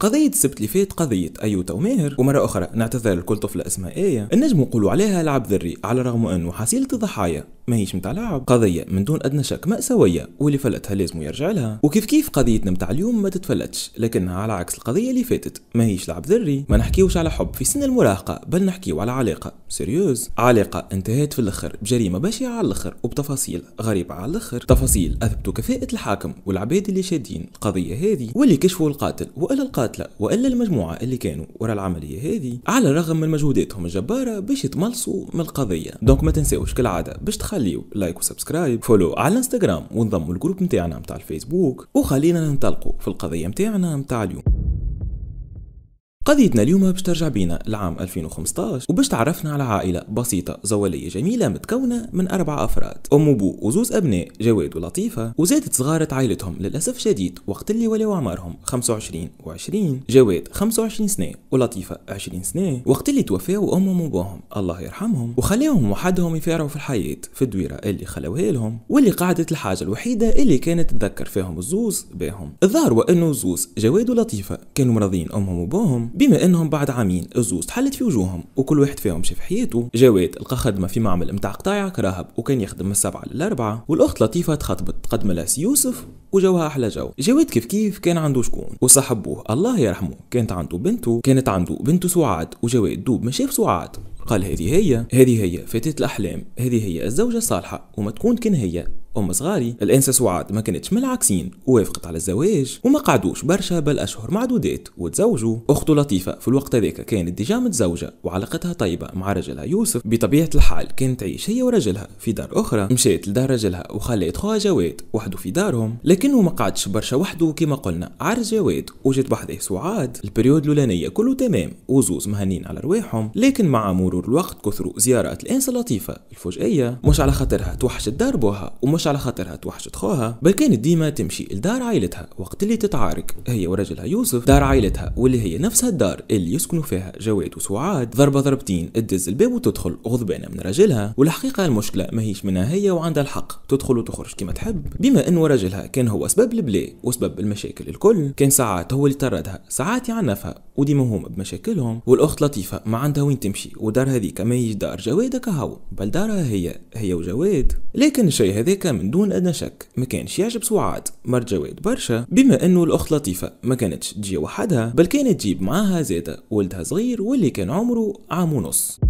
قضية السبت اللي فات قضية أيوتا وماهر ومرة أخرى نعتذر لكل طفلة اسمها آية النجم يقولوا عليها لعب ذري على الرغم أنه حصيلة الضحايا هيش متاع لعب قضية من دون أدنى شك مأساوية واللي فلتها لازم يرجع لها وكيف كيف قضيتنا متاع اليوم ما تتفلتش لكنها على عكس القضية اللي فاتت هيش لعب ذري ما نحكيوش على حب في سن المراهقة بل نحكيو على علاقة سيريوز علاقة انتهت في الأخر بجريمة بشعة على الأخر وبتفاصيل غريبة على الأخر تفاصيل أثبتوا كفاءة الحاكم والعباد اللي شادين القضية هذه واللي كشفوا القاتل وإلى القاتل مرات والا المجموعه اللي كانوا ورا العمليه هذه على الرغم من مجهوداتهم الجباره باش يتملصوا من القضيه دونك ما تنساوش كالعاده باش تخليو لايك وسبسكرايب فولو على الانستغرام وانضموا للجروب نتاعنا نتاع الفيسبوك وخلينا ننطلقوا في القضيه نتاعنا نتاع اليوم قضيتنا اليوم باش ترجع بينا لعام 2015 وباش تعرفنا على عائلة بسيطة زولية جميلة متكونة من أربع أفراد أم وبو وزوز أبناء جواد ولطيفة وزادت صغارة عائلتهم للأسف شديد وقت اللي ولاو أعمارهم 25 و20 جواد 25 سنة ولطيفة 20 سنة وقت اللي توفاو أمهم وبوهم الله يرحمهم وخلاهم وحدهم يفارعوا في الحياة في الدويرة اللي خلوها لهم واللي قعدت الحاجة الوحيدة اللي كانت تذكر فيهم الزوز بهم الظاهر وأنه زوز جواد ولطيفة كانوا مرضين أمهم وبوهم بما انهم بعد عامين الزوز تحلت في وجوههم وكل واحد فيهم شاف حياته جواد لقى خدمه في معمل متاع قطايع كراهب وكان يخدم من السبعه للاربعه والاخت لطيفه تخطبت تقدم لها يوسف وجوها احلى جو جواد كيف كيف كان عنده شكون وصاحبه الله يرحمه كانت عنده بنته كانت عنده بنته سعاد وجواد دوب ما شاف سعاد قال هذه هي هذه هي فتاة الأحلام هذه هي الزوجة الصالحة وما تكون كان هي ام صغاري الانسه سعاد ما كانتش من العاكسين ووافقت على الزواج وما قعدوش برشا بل اشهر معدودات وتزوجوا اخته لطيفه في الوقت ذاك كانت ديجا متزوجه وعلاقتها طيبه مع رجلها يوسف بطبيعه الحال كانت تعيش هي ورجلها في دار اخرى مشات لدار رجلها وخلات خوها جواد وحده في دارهم لكنه ما قعدش برشا وحده كما قلنا عرس جواد وجت بحده سعاد البريود الاولانيه كله تمام وزوز مهنين على رواحهم لكن مع مرور الوقت كثروا زيارات الانسه لطيفه الفجائيه مش على خاطرها توحشت دار بوها ومش توحش على خاطرها توحشت خوها بل كانت ديما تمشي لدار عائلتها وقت اللي تتعارك هي ورجلها يوسف دار عائلتها واللي هي نفسها الدار اللي يسكنوا فيها جواد وسعاد ضربه ضربتين تدز الباب وتدخل غضبانه من راجلها والحقيقه المشكله ماهيش منها هي وعندها الحق تدخل وتخرج كما تحب بما انه راجلها كان هو سبب البلاء وسبب المشاكل الكل كان ساعات هو اللي طردها ساعات يعنفها وديما هما بمشاكلهم والاخت لطيفه ما عندها وين تمشي ودار هذيك ماهيش دار جواد كهو بل دارها هي هي وجواد لكن الشيء هذاك من دون ادنى شك ما كانش يعجب سعاد مرجويد برشا بما انه الاخت لطيفه ما كانتش تجي وحدها بل كانت تجيب معاها زاده ولدها صغير واللي كان عمره عام ونص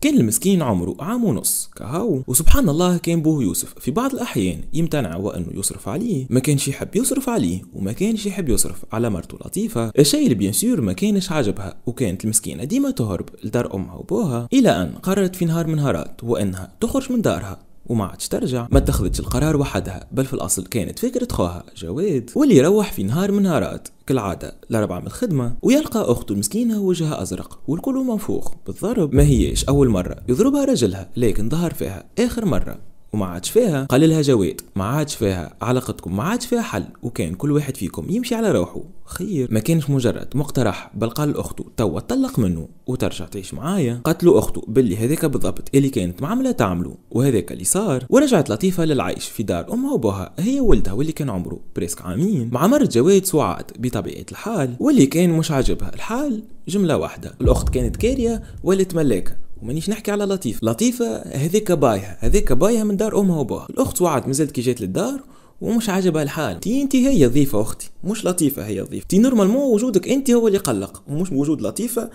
كان المسكين عمره عام ونص كهو وسبحان الله كان بوه يوسف في بعض الأحيان يمتنع وأنه يصرف عليه ما كانش يحب يصرف عليه وما كانش يحب يصرف على مرته لطيفة الشيء اللي بيان سور ما كانش عجبها وكانت المسكينة ديما تهرب لدار أمها وبوها إلى أن قررت في نهار من نهارات وأنها تخرج من دارها وما عادش ترجع ما اتخذتش القرار وحدها بل في الأصل كانت فكرة خوها جواد واللي يروح في نهار من نهارات كالعادة لربعة من الخدمة ويلقى أخته المسكينة وجهها أزرق والكل منفوخ بالضرب ما هيش أول مرة يضربها رجلها لكن ظهر فيها آخر مرة وما عادش فيها قال لها جواد ما عادش فيها علاقتكم ما عادش فيها حل وكان كل واحد فيكم يمشي على روحه خير ما كانش مجرد مقترح بل قال لاخته توا طلق منه وترجع تعيش معايا قتلوا اخته باللي هذاك بالضبط اللي كانت معامله تعمله وهذاك اللي صار ورجعت لطيفه للعيش في دار امها وبوها هي ولدها واللي كان عمره بريسك عامين مع مرة جواد سعاد بطبيعه الحال واللي كان مش عاجبها الحال جمله واحده الاخت كانت كاريه ولات ملاكه ومانيش نحكي على لطيف لطيفه هذيك بايها هذيك بايها من دار امها وبوها الاخت وعد مازالت كي جات للدار ومش عجبها الحال تي انت هي ضيفه اختي مش لطيفه هي ضيفه تي نورمالمون وجودك انت هو اللي قلق ومش وجود لطيفه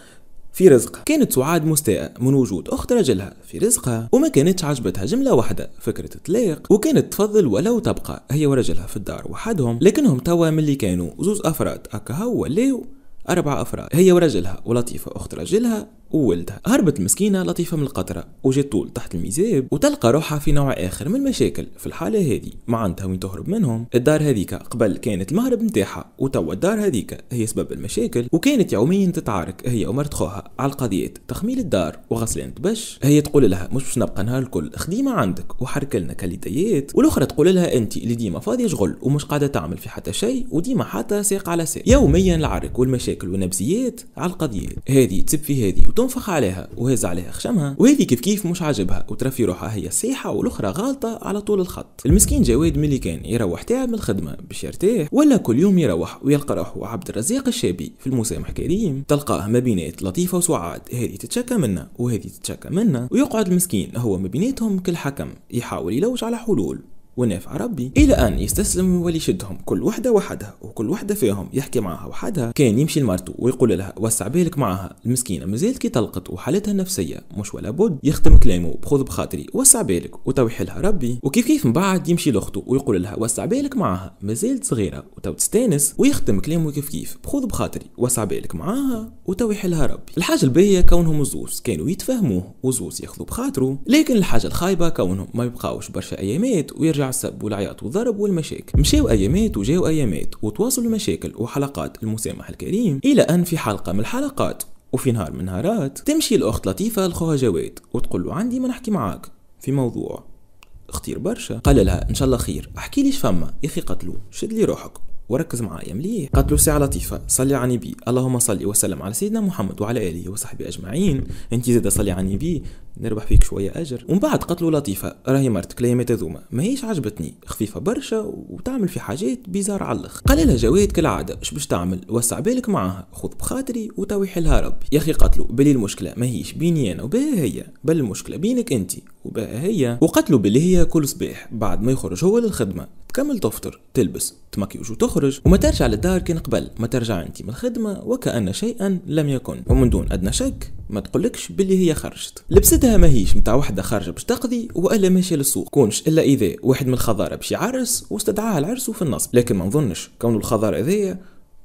في رزقها كانت سعاد مستاءة من وجود أخت رجلها في رزقها وما كانتش عجبتها جملة واحدة فكرة الطلاق وكانت تفضل ولو تبقى هي ورجلها في الدار وحدهم لكنهم توا ملي كانوا زوز أفراد أكا هو ولاو أربعة أفراد هي ورجلها ولطيفة أخت رجلها وولدها هربت المسكينة لطيفة من القطرة وجات طول تحت الميزاب وتلقى روحها في نوع آخر من المشاكل في الحالة هذه ما عندها وين تهرب منهم الدار هذيك قبل كانت المهرب نتاعها وتوا الدار هذيك هي سبب المشاكل وكانت يوميا تتعارك هي ومرت خوها على القضية تخميل الدار وغسلان بش هي تقول لها مش باش نبقى نهار الكل خديمة عندك وحرك لنا كاليديات والأخرى تقول لها أنت اللي ديما فاضية شغل ومش قاعدة تعمل في حتى شيء وديما حتى ساق على ساق يوميا العرك والمشاكل مشاكل ونبزيات على القضيات هذه تسب في هذه وتنفخ عليها وهز عليها خشمها وهذه كيف كيف مش عاجبها وترفي روحها هي صحيحه والاخرى غلطه على طول الخط المسكين جواد ملي كان يروح تعب من الخدمه باش يرتاح ولا كل يوم يروح ويلقى روحه عبد الرزاق الشابي في المسامح كريم تلقاه ما بينات لطيفه وسعاد هذه تتشكى منا وهذه تتشكى منا ويقعد المسكين هو ما بيناتهم كالحكم يحاول يلوج على حلول ونافع ربي الى ان يستسلم واللي يشدهم كل وحده وحدها وكل وحده فيهم يحكي معها وحدها كان يمشي لمرته ويقول لها وسع بالك معها المسكينه مازالت كي طلقت وحالتها النفسيه مش ولا بد يختم كلامه بخذ بخاطري وسع بالك وتوحي لها ربي وكيف كيف من بعد يمشي لاخته ويقول لها وسع بالك معها مازالت صغيره وتو تستانس ويختم كلامه كيف كيف بخذ بخاطري وسع بالك معاها وتوحي لها ربي الحاجه الباهيه كونهم زوز كانوا يتفهموه وزوز ياخذوا بخاطره لكن الحاجه الخايبه كونهم ما يبقاوش برشا ايامات ويرجع السب والعياط والضرب والمشاكل مشاو ايامات وجاو ايامات وتواصلوا المشاكل وحلقات المسامح الكريم الى ان في حلقه من الحلقات وفي نهار من نهارات تمشي الاخت لطيفه لخوها جواد وتقول له عندي ما نحكي معاك في موضوع خطير برشا قال لها ان شاء الله خير احكي لي فما يا اخي قتلو شد لي روحك وركز معايا مليح قالت له ساعه لطيفه صلي على النبي اللهم صلي وسلم على سيدنا محمد وعلى اله وصحبه اجمعين انت زاد صلي على النبي نربح فيك شويه اجر ومن بعد قالت له لطيفه راهي مرتك كلمات ما ماهيش عجبتني خفيفه برشا وتعمل في حاجات بيزار على الاخ قال لها جواد كالعاده اش باش تعمل وسع بالك معاها خذ بخاطري وتوي حلها ربي يا اخي له بلي المشكله ماهيش بيني انا وبها هي بل المشكله بينك انت وبها هي له بلي هي كل صباح بعد ما يخرج هو للخدمه تكمل تفطر تلبس تمكيوج وتخرج وما ترجع للدار كان قبل ما ترجع انت من الخدمه وكان شيئا لم يكن ومن دون ادنى شك ما تقولكش باللي هي خرجت لبستها ماهيش متاع وحده خارجه باش تقضي والا ماشيه للسوق كونش الا اذا واحد من الخضاره باش يعرس واستدعاها العرس في النصب لكن ما نظنش كون الخضار هذايا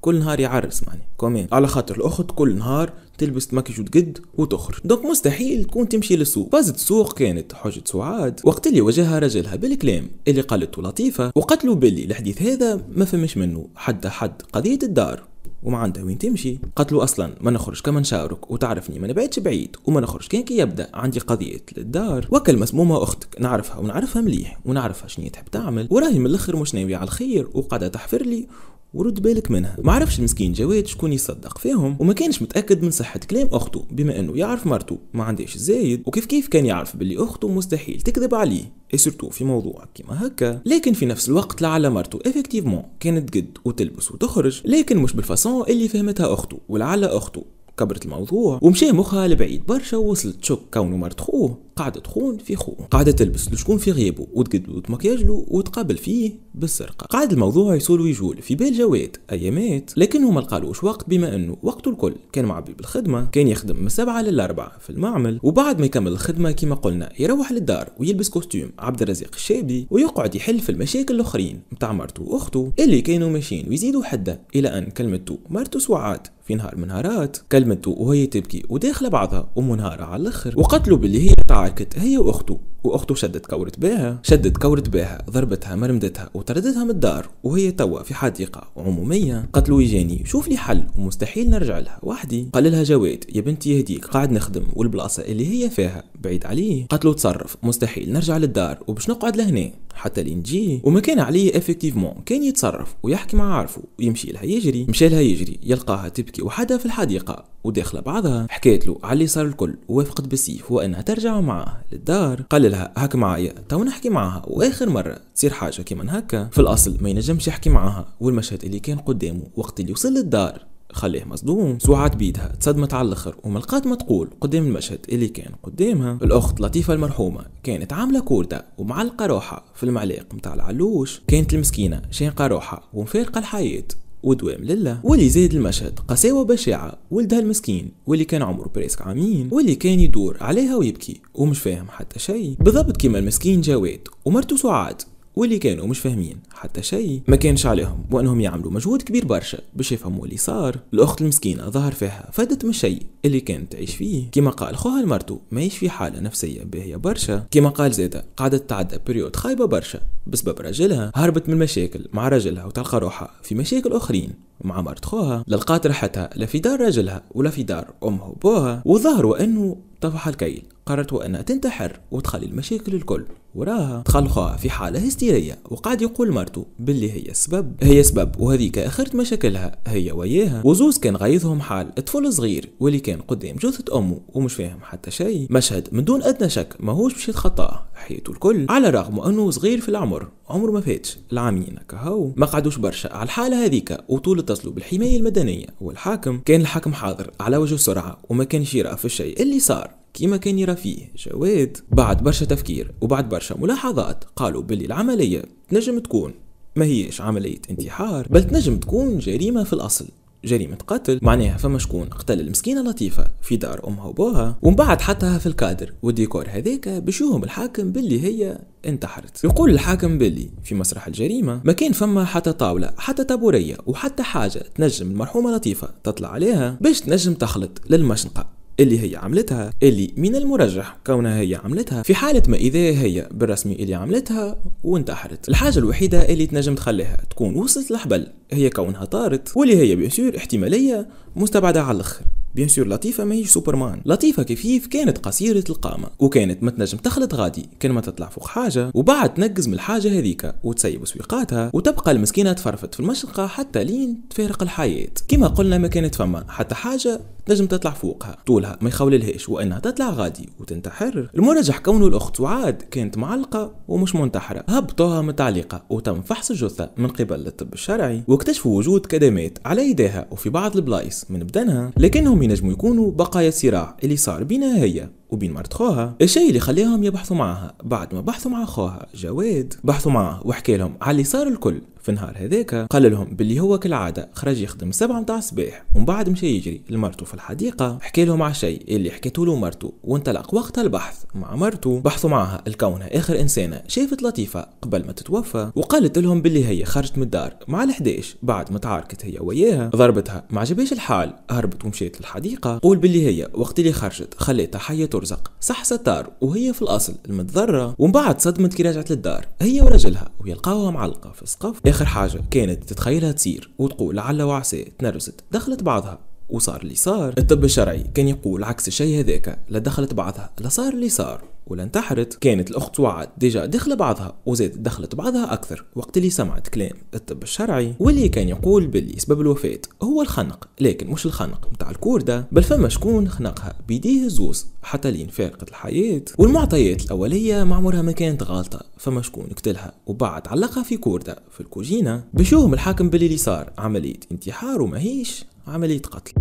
كل نهار يعرس معني كمان على خاطر الاخت كل نهار تلبس مكيج قد وتخرج دونك مستحيل تكون تمشي للسوق بازة السوق كانت حجة سعاد وقت اللي واجهها رجلها بالكلام اللي قالته لطيفة وقتلوا بلي الحديث هذا ما فهمش منه حتى حد قضية الدار وما عندها وين تمشي قتلوا اصلا ما نخرج كما نشارك وتعرفني ما نبعدش بعيد وما نخرج كان كي يبدا عندي قضيه للدار وكل مسمومه اختك نعرفها ونعرفها مليح ونعرفها شنو تحب تعمل وراهي من الاخر مش ناوي على الخير وقاعده تحفر لي ورد بالك منها ما عرفش المسكين جواد شكون يصدق فيهم وما كانش متاكد من صحه كلام اخته بما انه يعرف مرته ما عندهاش زايد وكيف كيف كان يعرف باللي اخته مستحيل تكذب عليه سورتو في موضوع كيما هكا لكن في نفس الوقت لعل مرتو افكتيفمون كانت قد وتلبس وتخرج لكن مش بالفاصون اللي فهمتها اخته ولعل اخته كبرت الموضوع ومشى مخها لبعيد برشا ووصلت تشك كونه مرت خوه قاعدة تخون في خوه قاعدة تلبس لشكون في غيابه وتقد وتمكياج له وتقابل فيه بالسرقة قعد الموضوع يسول ويجول في بال جواد أيامات لكنهم ما لقالوش وقت بما أنه وقته الكل كان معبي بالخدمة كان يخدم من سبعة للأربعة في المعمل وبعد ما يكمل الخدمة كما قلنا يروح للدار ويلبس كوستيم عبد الرزيق الشابي ويقعد يحل في المشاكل الآخرين متاع مرته وأخته اللي كانوا ماشيين ويزيدوا حدة إلى أن كلمته مرته سعاد في نهار من نهارات كلمته وهي تبكي وداخلة بعضها ومنهارة على الاخر وقتلوا باللي هي تعاركت هي واخته واخته شدت كورت بها شدت كورت بها ضربتها مرمدتها وطردتها من الدار وهي توا في حديقة عمومية قالت يجاني شوف لي حل ومستحيل نرجع لها وحدي قال لها جواد يا بنتي يهديك قاعد نخدم والبلاصة اللي هي فيها بعيد عليه قالت تصرف مستحيل نرجع للدار وبش نقعد لهنا حتى لين جي وما كان عليه افكتيفمون كان يتصرف ويحكي مع عارفه ويمشي لها يجري مشى لها يجري يلقاها تبكي وحدها في الحديقه وداخله بعضها حكيت له على اللي صار الكل وافقت بالسيف وانها ترجع معاه للدار قال لها هاك معايا تو نحكي معاها واخر مره تصير حاجه كيما هكا في الاصل ما ينجمش يحكي معاها والمشهد اللي كان قدامه وقت اللي وصل للدار خليه مصدوم سوعات بيدها تصدمت على الاخر وما لقات ما تقول قدام المشهد اللي كان قدامها الاخت لطيفه المرحومه كانت عامله كورده ومعلقه روحها في المعلق متاع العلوش كانت المسكينه شانقه روحها ومفارقه الحياه ودوام لله واللي زاد المشهد قساوة بشعة ولدها المسكين واللي كان عمره بريسك عامين واللي كان يدور عليها ويبكي ومش فاهم حتى شيء بالضبط كيما المسكين جواد ومرته سعاد واللي كانوا مش فاهمين حتى شيء ما كانش عليهم وانهم يعملوا مجهود كبير برشا باش يفهموا اللي صار الاخت المسكينه ظهر فيها فادت من شيء اللي كانت تعيش فيه كما قال خوها لمرتو ماهيش في حاله نفسيه باهيه برشا كما قال زيدا قعدت تعدى بريود خايبه برشا بسبب راجلها هربت من المشاكل مع راجلها وتلقى روحها في مشاكل اخرين مع مرت خوها لقات راحتها لا في دار راجلها ولا في دار امها وبوها وظهروا انه طفح الكيل قررت أنها تنتحر وتخلي المشاكل الكل وراها دخل خوها في حالة هستيرية وقعد يقول مرتو باللي هي السبب هي سبب وهذيك آخرت مشاكلها هي وياها وزوز كان غايظهم حال طفل صغير واللي كان قدام جثة أمه ومش فاهم حتى شيء مشهد من دون أدنى شك ماهوش باش يتخطاه حياته الكل على الرغم أنه صغير في العمر عمره ما فاتش العامين كهو ما قعدوش برشا على الحالة هذيك وطول اتصلوا بالحماية المدنية والحاكم كان الحاكم حاضر على وجه السرعة وما كانش يرى في الشيء اللي صار كيما كان يرى فيه جواد بعد برشا تفكير وبعد برشا ملاحظات قالوا بلي العملية تنجم تكون ما هيش عملية انتحار بل تنجم تكون جريمة في الأصل جريمة قتل معناها فما شكون قتل المسكينة لطيفة في دار أمها وبوها ومن بعد حطها في الكادر والديكور هذاك باش يوهم الحاكم باللي هي انتحرت يقول الحاكم باللي في مسرح الجريمة ما كان فما حتى طاولة حتى تابورية وحتى حاجة تنجم المرحومة لطيفة تطلع عليها باش تنجم تخلط للمشنقة اللي هي عملتها اللي من المرجح كونها هي عملتها في حالة ما إذا هي بالرسمي اللي عملتها وانتحرت الحاجة الوحيدة اللي تنجم تخليها تكون وصلت لحبل هي كونها طارت واللي هي بيسير احتمالية مستبعدة على الآخر بيان سور لطيفة ماهيش سوبرمان لطيفة كيفيف كانت قصيرة القامة وكانت ما تنجم تخلط غادي كان ما تطلع فوق حاجة وبعد تنقز من الحاجة هذيك وتسيب سويقاتها وتبقى المسكينة تفرفت في المشقة حتى لين تفارق الحياة كما قلنا ما كانت فما حتى حاجة نجم تطلع فوقها طولها ما يخوللهاش وانها تطلع غادي وتنتحر المرجح كونه الاخت سعاد كانت معلقه ومش منتحره هبطوها متعلقه وتم فحص الجثه من قبل الطب الشرعي واكتشفوا وجود كدمات على يديها وفي بعض البلايص من بدنها لكنهم ينجموا يكونوا بقايا الصراع اللي صار بينها هي وبين مرت خوها الشيء اللي خلاهم يبحثوا معها بعد ما بحثوا مع خوها جواد بحثوا معه وحكي لهم على اللي صار الكل في النهار هذاك قال لهم باللي هو كالعاده خرج يخدم سبعة متاع الصباح ومن بعد مشى يجري لمرته في الحديقه حكي لهم على الشيء اللي حكيته له مرته وانطلق وقتها البحث مع مرته بحثوا معها الكونها اخر انسانه شافت لطيفه قبل ما تتوفى وقالت لهم باللي هي خرجت من الدار مع ال11 بعد ما تعاركت هي وياها ضربتها ما عجبهاش الحال هربت ومشيت للحديقه قول باللي هي وقت اللي خرجت خليتها حيه ترزق صح ستار وهي في الاصل المتضرة ومن بعد صدمت كي رجعت للدار هي ورجلها ويلقاوها معلقة في السقف اخر حاجة كانت تتخيلها تصير وتقول على وعسى تنرست دخلت بعضها وصار اللي صار الطب الشرعي كان يقول عكس الشيء هذاك لا دخلت بعضها لا صار اللي صار ولانتحرت كانت الأخت وعد ديجا دخل بعضها وزاد دخلت بعضها أكثر وقت اللي سمعت كلام الطب الشرعي واللي كان يقول باللي سبب الوفاة هو الخنق لكن مش الخنق متاع الكوردة بل فما شكون خنقها بيديه زوز حتى لين فارقت الحياة والمعطيات الأولية ما عمرها ما كانت غالطة فما شكون قتلها وبعد علقها في كوردة في الكوجينة بشوهم الحاكم باللي صار عملية انتحار وما هيش عملية قتل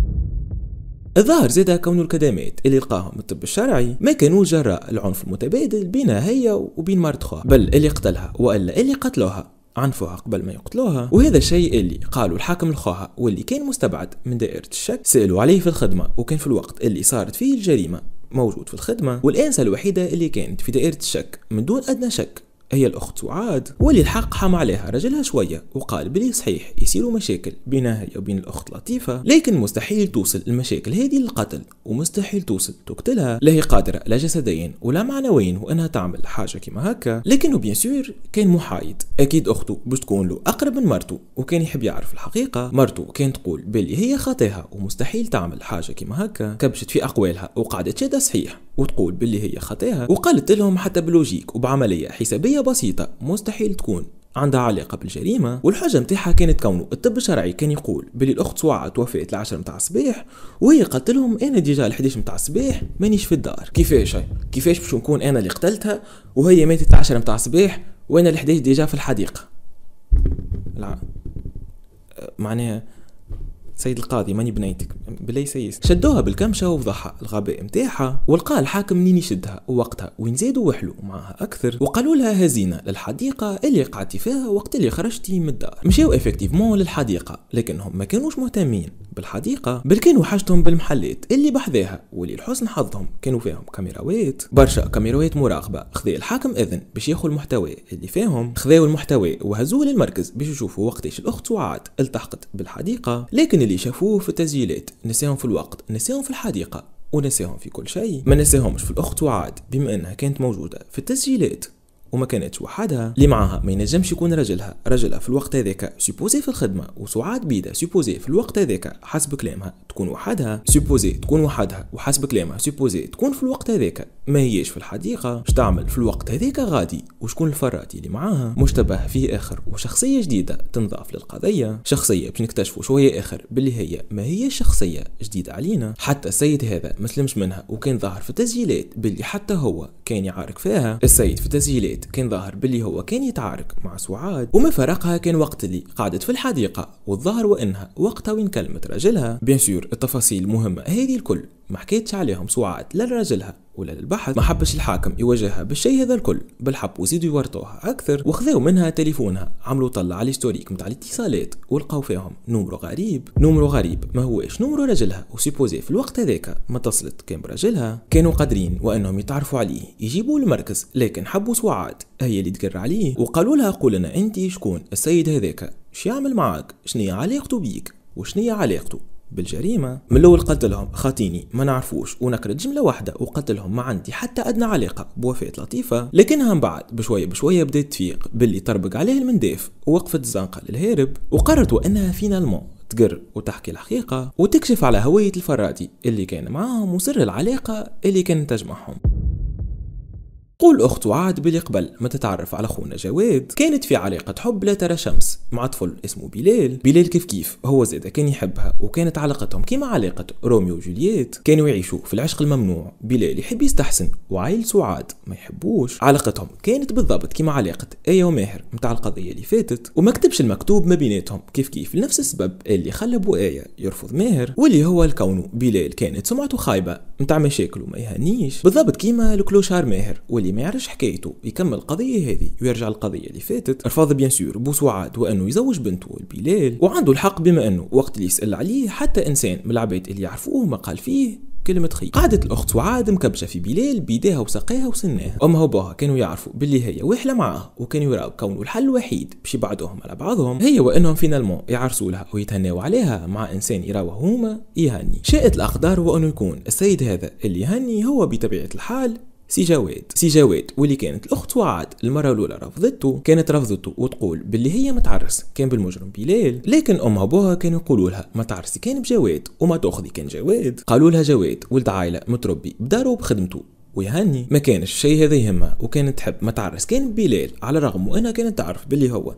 الظاهر زاد كون الكدمات اللي لقاهم الطب الشرعي ما كانوا جراء العنف المتبادل بينها هي وبين مرت خوها بل اللي قتلها والا اللي قتلوها عنفوها قبل ما يقتلوها وهذا الشيء اللي قالوا الحاكم لخوها واللي كان مستبعد من دائرة الشك سألوا عليه في الخدمة وكان في الوقت اللي صارت فيه الجريمة موجود في الخدمة والأنسة الوحيدة اللي كانت في دائرة الشك من دون أدنى شك هي الأخت سعاد ولي الحق حام عليها رجلها شوية وقال بلي صحيح يصيروا مشاكل بينها هي وبين الأخت لطيفة لكن مستحيل توصل المشاكل هذه للقتل ومستحيل توصل تقتلها لا هي قادرة لا جسديا ولا معنويا وأنها تعمل حاجة كما هكا لكنه بيان سور كان محايد أكيد أخته باش تكون له أقرب من مرته وكان يحب يعرف الحقيقة مرته كانت تقول بلي هي خاطئها ومستحيل تعمل حاجة كما هكا كبشت في أقوالها وقعدت شادة صحيح وتقول بلي هي خاطئها وقالت لهم حتى بلوجيك وبعملية حسابية هي بسيطة مستحيل تكون عندها علاقه بالجريمه والحجه نتاعها كانت كونه الطب الشرعي كان يقول بلي الاخت سعاد توفات العشرة متاع الصباح وهي قالت لهم انا ديجا ال11 متاع الصباح مانيش في الدار كيفاش كيفاش باش نكون انا اللي قتلتها وهي ماتت العشرة متاع الصباح وانا ال11 ديجا في الحديقه لا أه، معناها سيد القاضي ماني بنيتك بلاي سيس شدوها بالكمشه وفضحها الغباء نتاعها ولقى الحاكم منين يشدها وقتها وين زادوا وحلو معاها اكثر وقالوا لها هزينه للحديقه اللي قعدتي فيها وقت اللي خرجتي من الدار مشاو افكتيفمون للحديقه لكنهم ما كانوش مهتمين بالحديقة بل كانوا حاجتهم بالمحلات اللي بحذاها واللي لحسن حظهم كانوا فيهم كاميراوات برشا كاميراوات مراقبة خذا الحاكم إذن باش ياخذ المحتوى اللي فيهم خذاو المحتوى وهزوه للمركز باش يشوفوا وقتاش الأخت سعاد التحقت بالحديقة لكن اللي شافوه في التسجيلات نساهم في الوقت نساهم في الحديقة ونساهم في كل شيء ما نساهمش في الأخت وعاد بما أنها كانت موجودة في التسجيلات وما كانتش وحدها اللي معاها ما ينجمش يكون رجلها رجلها في الوقت هذاك سوبوزي في الخدمه وسعاد بيدا سوبوزي في الوقت هذاك حسب كلامها تكون وحدها سوبوزي تكون وحدها وحسب كلامها سوبوزي تكون في الوقت هذاك ما هيش في الحديقه واش تعمل في الوقت هذاك غادي وشكون الفراتي اللي معاها مشتبه فيه اخر وشخصيه جديده تنضاف للقضيه شخصيه باش نكتشفوا شويه اخر باللي هي ما هي شخصيه جديده علينا حتى السيد هذا ما سلمش منها وكان ظاهر في التسجيلات باللي حتى هو كان يعارك فيها السيد في التسجيلات البيت كان ظاهر باللي هو كان يتعارك مع سعاد وما فرقها كان وقت اللي قعدت في الحديقة والظاهر وإنها وقتها وين كلمت رجلها بيان سور التفاصيل مهمة هذه الكل ما حكيتش عليهم سعاد لا لراجلها ولا للبحث ما حبش الحاكم يواجهها بالشيء هذا الكل بل حبوا يورطوها اكثر وخذاو منها تليفونها عملوا طلع على الهيستوريك نتاع الاتصالات ولقاو فيهم نمرو غريب نمرو غريب ما هوش نمرو رجلها وسيبوزي في الوقت هذاك ما اتصلت كان برجلها كانوا قادرين وانهم يتعرفوا عليه يجيبوا المركز لكن حبوا سعاد هي اللي تقر عليه وقالوا لها قول انت شكون السيد هذاك شو يعمل معاك شنو علاقته بيك وشنو علاقته بالجريمة من الأول قلت لهم خاتيني ما نعرفوش ونكرت جملة واحدة وقلت لهم ما عندي حتى أدنى علاقة بوفاة لطيفة لكنها من بعد بشوية بشوية بدأت تفيق باللي طربق عليه المنداف ووقفت الزنقة للهارب وقررت أنها فينالمون تقر وتحكي الحقيقة وتكشف على هوية الفرادي اللي كان معاهم وسر العلاقة اللي كانت تجمعهم قول أخته عاد بلي قبل ما تتعرف على خونا جواد كانت في علاقة حب لا ترى شمس مع طفل اسمه بلال بلال كيف كيف هو زادا كان يحبها وكانت علاقتهم كيما علاقة روميو وجولييت كانوا يعيشوا في العشق الممنوع بلال يحب يستحسن وعائل سعاد ما يحبوش علاقتهم كانت بالضبط كيما علاقة أيا وماهر متاع القضية اللي فاتت وما كتبش المكتوب ما بيناتهم كيف كيف لنفس السبب اللي خلى بو آية يرفض ماهر واللي هو الكون بلال كانت سمعته خايبة متاع مشاكل وما يهنيش بالضبط كيما الكلوشار ماهر واللي اللي ما يعرفش حكايته يكمل القضيه هذه ويرجع للقضيه اللي فاتت رفض بيان سور بوسعاد وانه يزوج بنته البلال وعنده الحق بما انه وقت اللي يسال عليه حتى انسان من العباد اللي يعرفوه ما قال فيه كلمة خير قعدت الأخت سعاد مكبشة في بلال بيديها وساقيها وسناها أمها وباها كانوا يعرفوا باللي هي واحلة معاه وكانوا يراو كونه الحل الوحيد باش يبعدوهم على بعضهم هي وأنهم فينالمون يعرسوا لها ويتهناو عليها مع إنسان يراوه هما يهني شاءت الأقدار وأنه يكون السيد هذا اللي يهني هو بطبيعة الحال سي جواد سي جواد واللي كانت الاخت وعاد المره الاولى رفضته كانت رفضته وتقول باللي هي متعرس كان بالمجرم بلال لكن امها وبوها كانوا يقولوا لها ما تعرسي كان بجواد وما تاخذي كان جواد قالوا لها جواد ولد عائله متربي بدارو بخدمته ويهني ما كانش الشيء هذا يهمها وكانت تحب ما تعرس كان بلال على الرغم وانها كانت تعرف باللي هو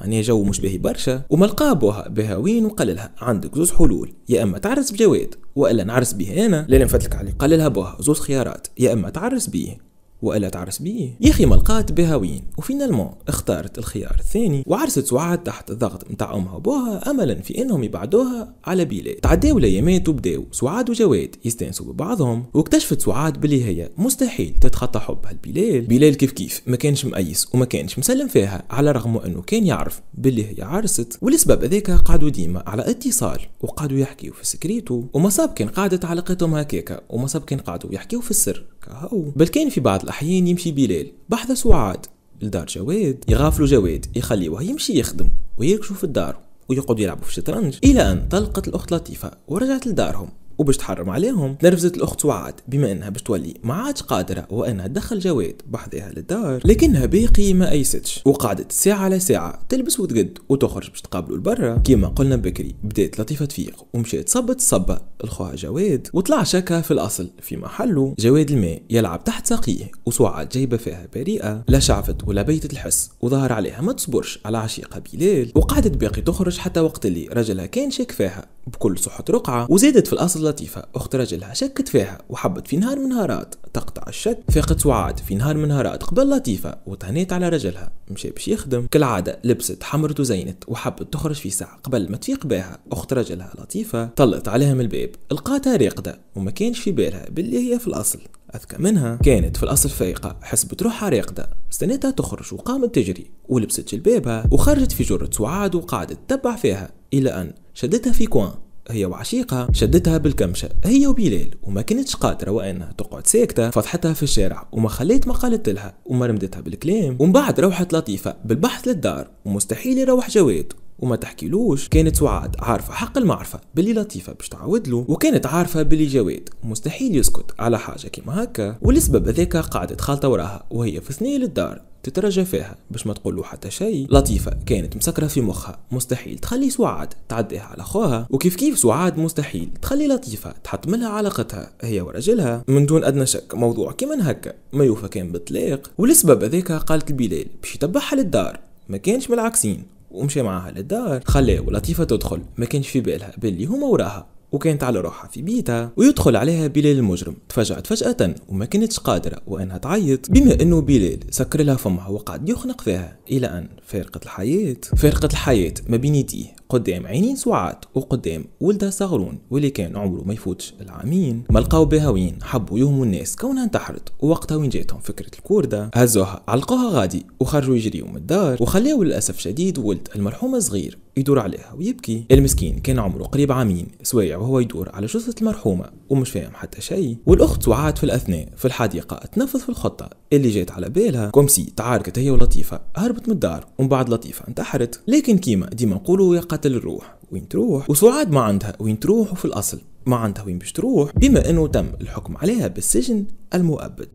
يعني جو مش باهي برشا وما لقى بها وين وقال لها عندك زوز حلول يا اما تعرس بجواد والا نعرس به انا لا فاتلك عليه قال لها بوها زوز خيارات يا اما تعرس بيه والا تعرس بيه يا اخي بها وين وفينالمون اختارت الخيار الثاني وعرست سعاد تحت الضغط متاع امها وبوها املا في انهم يبعدوها على بلاد تعداو الايامات وبداو سعاد وجواد يستانسوا ببعضهم واكتشفت سعاد بلي هي مستحيل تتخطى حبها لبلال بلال كيف كيف ما كانش مقيس وما كانش مسلم فيها على رغم انه كان يعرف بلي هي عرست والسبب هذاك قعدوا ديما على اتصال وقعدوا يحكيوا في سكريتو وما صاب كان قعدت علاقتهم هكاكا وما صاب كان قعدوا يحكيوا في السر كهو بل كان في بعض أحيان يمشي بلال بحذا سعاد لدار جواد يغافلوا جواد يخليوه يمشي يخدم ويركشوا في الدار ويقعدوا يلعبوا في الشطرنج إلى أن طلقت الأخت لطيفة ورجعت لدارهم وباش تحرم عليهم تنرفزت الأخت وعاد بما أنها باش تولي ما عادش قادرة وأنها تدخل جواد بحذاها للدار لكنها باقي ما أيستش وقعدت ساعة على ساعة تلبس وتقد وتخرج باش تقابلوا لبرا كيما قلنا بكري بدات لطيفة تفيق ومشات صبت صبة لخوها جواد وطلع شكا في الأصل في محله جواد الماء يلعب تحت ساقيه وسعاد جايبة فيها بريئة لا شعفت ولا بيتت الحس وظهر عليها ما تصبرش على عشيقها بلال وقعدت باقي تخرج حتى وقت اللي رجلها كان شاك فيها بكل صحة رقعة وزادت في الأصل لطيفة أخت رجلها شكت فيها وحبت في نهار من نهارات تقطع الشك فاقت سعاد في نهار من نهارات قبل لطيفة وتهنيت على رجلها مشى باش يخدم كالعادة لبست حمرت وزينت وحبت تخرج في ساعة قبل ما تفيق بها أخت رجلها لطيفة طلت عليها من الباب لقاتها راقدة وما كانش في بالها باللي هي في الأصل أذكى منها كانت في الأصل فايقة حسبت روحها راقدة استنيتها تخرج وقامت تجري ولبست جلبابها وخرجت في جرة سعاد وقعدت تتبع فيها إلى أن شدتها في كوان هي وعشيقها شدتها بالكمشة هي وبلال وما كانتش قادرة وأنها تقعد ساكتة فضحتها في الشارع وما خليت ما قالت لها وما رمدتها بالكلام ومن بعد روحت لطيفة بالبحث للدار ومستحيل يروح جواد وما تحكيلوش كانت سعاد عارفه حق المعرفه باللي لطيفه باش تعاود له وكانت عارفه باللي جواد مستحيل يسكت على حاجه كيما هكا والسبب هذاك قعدت خالطة وراها وهي في ثنيه للدار تترجى فيها باش ما تقول له حتى شيء لطيفه كانت مسكره في مخها مستحيل تخلي سعاد تعديها على خوها وكيف كيف سعاد مستحيل تخلي لطيفه لها علاقتها هي ورجلها من دون ادنى شك موضوع كيما هكا ما يوفى كان بالطلاق والسبب هذاك قالت لبلال باش يتبعها للدار ما كانش العكسين ومشى معاها للدار خلي ولطيفة تدخل ما كانش في بالها باللي هما وراها وكانت على روحها في بيتها ويدخل عليها بلال المجرم تفاجأت فجأة وما كانتش قادرة وأنها تعيط بما أنه بلال سكر لها فمها وقعد يخنق فيها إلى أن فارقت الحياة فارقت الحياة ما بين يديه قدام عينين سعاد وقدام ولدها صغرون واللي كان عمره ما يفوتش العامين ما لقاو بها وين حبوا يهموا الناس كونها انتحرت ووقتها وين جاتهم فكره الكورده هزوها علقوها غادي وخرجوا يجريوا من الدار وخلاو للاسف شديد ولد المرحومه صغير يدور عليها ويبكي المسكين كان عمره قريب عامين سوايع وهو يدور على جثة المرحومة ومش فاهم حتى شيء والأخت سعاد في الأثناء في الحديقة تنفذ في الخطة اللي جات على بالها كومسي تعاركت هي ولطيفة هربت من الدار ومن بعد لطيفة انتحرت لكن كيما ديما نقولوا يا تقاتل الروح وين تروح وسعاد ما عندها وين تروح وفي الأصل ما عندها وين باش تروح بما أنه تم الحكم عليها بالسجن المؤبد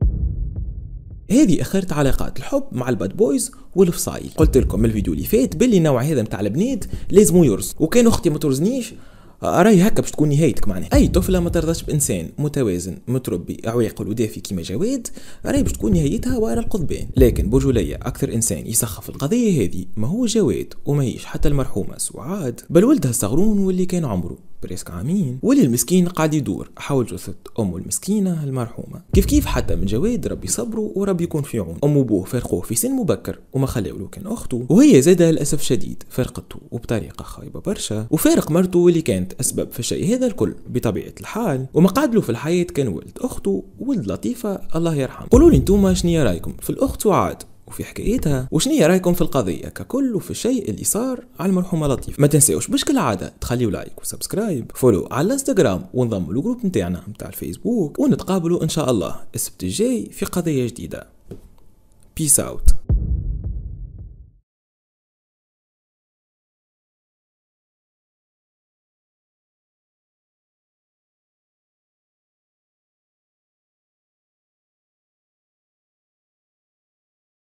هذه اخرت علاقات الحب مع الباد بويز والفصايل قلت لكم الفيديو اللي فات باللي نوع هذا متاع البنات لازمو يرز وكان اختي ما ترزنيش راهي هكا باش تكون نهايتك معناها اي طفله ما ترضاش بانسان متوازن متربي عويقل ودافي كيما جواد راهي باش تكون نهايتها وراء القضبان لكن بوجوليا اكثر انسان يسخف القضيه هذه ما هو جواد وما هيش حتى المرحومه سعاد بل ولدها الصغرون واللي كان عمره بريسك عامين ولي المسكين قاعد يدور حول جثة أمه المسكينة المرحومة كيف كيف حتى من جواد ربي صبره وربي يكون في عون أمه وبوه فارقوه في سن مبكر وما خلاو كان أخته وهي زادها للأسف شديد فرقته وبطريقة خايبة برشا وفارق مرته اللي كانت أسباب فشل هذا الكل بطبيعة الحال وما قعدلو في الحياة كان ولد أخته ولد لطيفة الله يرحمه قولوا لي انتوما شنو رايكم في الأخت سعاد وفي حكايتها وشنية رايكم في القضية ككل وفي الشيء اللي صار على المرحومة لطيف ما تنساوش باش كالعادة تخليو لايك وسبسكرايب فولو على الانستغرام وانضموا للجروب نتاعنا نتاع الفيسبوك ونتقابلوا ان شاء الله السبت الجاي في قضية جديدة Peace out.